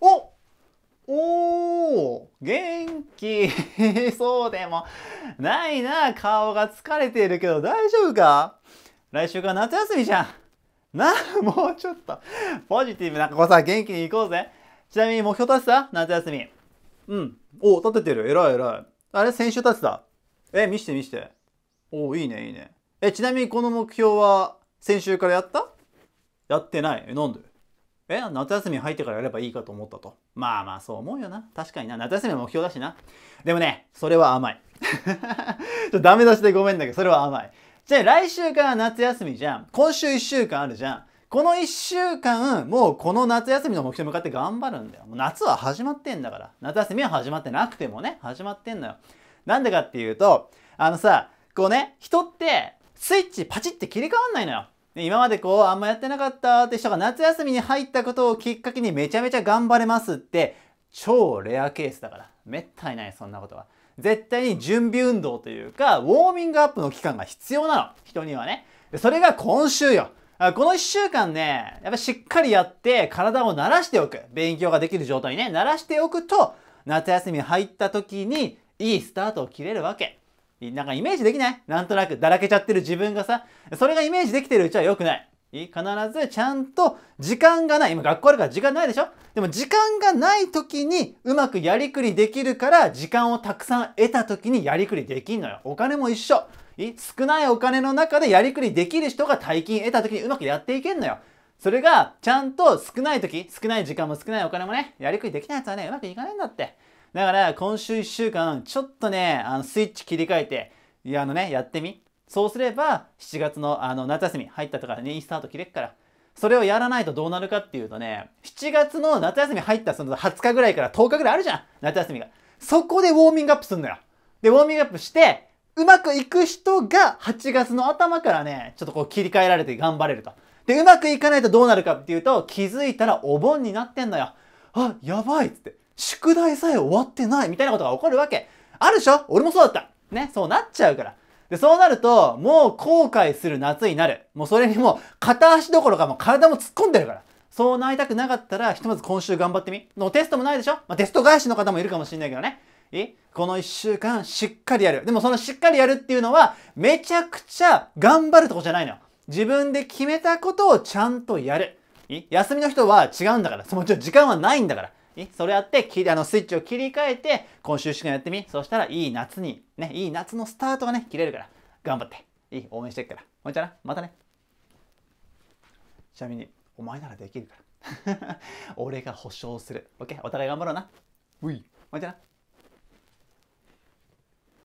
おお元気 そうでもないな顔が疲れているけど大丈夫か来週から夏休みじゃんなもうちょっとポジティブな子さ元気に行こうぜちなみに目標立てた夏休みうんお立ててる偉い偉いあれ先週立てたえ見して見しておいいねいいねえちなみにこの目標は先週からやったやってない。え、なんでえ、夏休み入ってからやればいいかと思ったと。まあまあそう思うよな。確かにな。夏休みの目標だしな。でもね、それは甘い。ちょダメ出しでごめんだけど、それは甘い。じゃあ来週から夏休みじゃん。今週1週間あるじゃん。この1週間、もうこの夏休みの目標に向かって頑張るんだよ。夏は始まってんだから。夏休みは始まってなくてもね、始まってんのよ。なんでかっていうと、あのさ、こうね、人ってスイッチパチって切り替わんないのよ。ね、今までこう、あんまやってなかったって人が夏休みに入ったことをきっかけにめちゃめちゃ頑張れますって、超レアケースだから。めったにない、そんなことは。絶対に準備運動というか、ウォーミングアップの期間が必要なの。人にはね。それが今週よ。この一週間ね、やっぱしっかりやって体を慣らしておく。勉強ができる状態にね、慣らしておくと、夏休み入った時にいいスタートを切れるわけ。なんかイメージできないなんとなくだらけちゃってる自分がさ、それがイメージできてるうちは良くない。必ずちゃんと時間がない。今学校あるから時間ないでしょでも時間がない時にうまくやりくりできるから時間をたくさん得た時にやりくりできんのよ。お金も一緒。少ないお金の中でやりくりできる人が大金得た時にうまくやっていけんのよ。それがちゃんと少ない時、少ない時間も少ないお金もね、やりくりできないやつはね、うまくいかないんだって。だから今週1週間ちょっとね、あのスイッチ切り替えて、いやあのね、やってみ。そうすれば7月のあの夏休み入ったとかね、インスタート切れっから。それをやらないとどうなるかっていうとね、7月の夏休み入ったその20日ぐらいから10日ぐらいあるじゃん夏休みが。そこでウォーミングアップすんのよ。で、ウォーミングアップして、うまくいく人が8月の頭からね、ちょっとこう切り替えられて頑張れると。で、うまくいかないとどうなるかっていうと、気づいたらお盆になってんのよ。あ、やばいっつって。宿題さえ終わってないみたいなことが起こるわけ。あるでしょ俺もそうだった。ね、そうなっちゃうから。で、そうなると、もう後悔する夏になる。もうそれにもう片足どころかもう体も突っ込んでるから。そうなりたくなかったら、ひとまず今週頑張ってみ。のテストもないでしょまあ、テスト返しの方もいるかもしんないけどね。えこの一週間しっかりやる。でもそのしっかりやるっていうのは、めちゃくちゃ頑張るとこじゃないのよ。自分で決めたことをちゃんとやる。休みの人は違うんだから。その時間はないんだから。それやってあのスイッチを切り替えて今週試験やってみそしたらいい夏にねいい夏のスタートがね切れるから頑張っていい応援してっからほんちゃなまたねちなみにお前ならできるから 俺が保証する OK お互い頑張ろうなういほんちゃな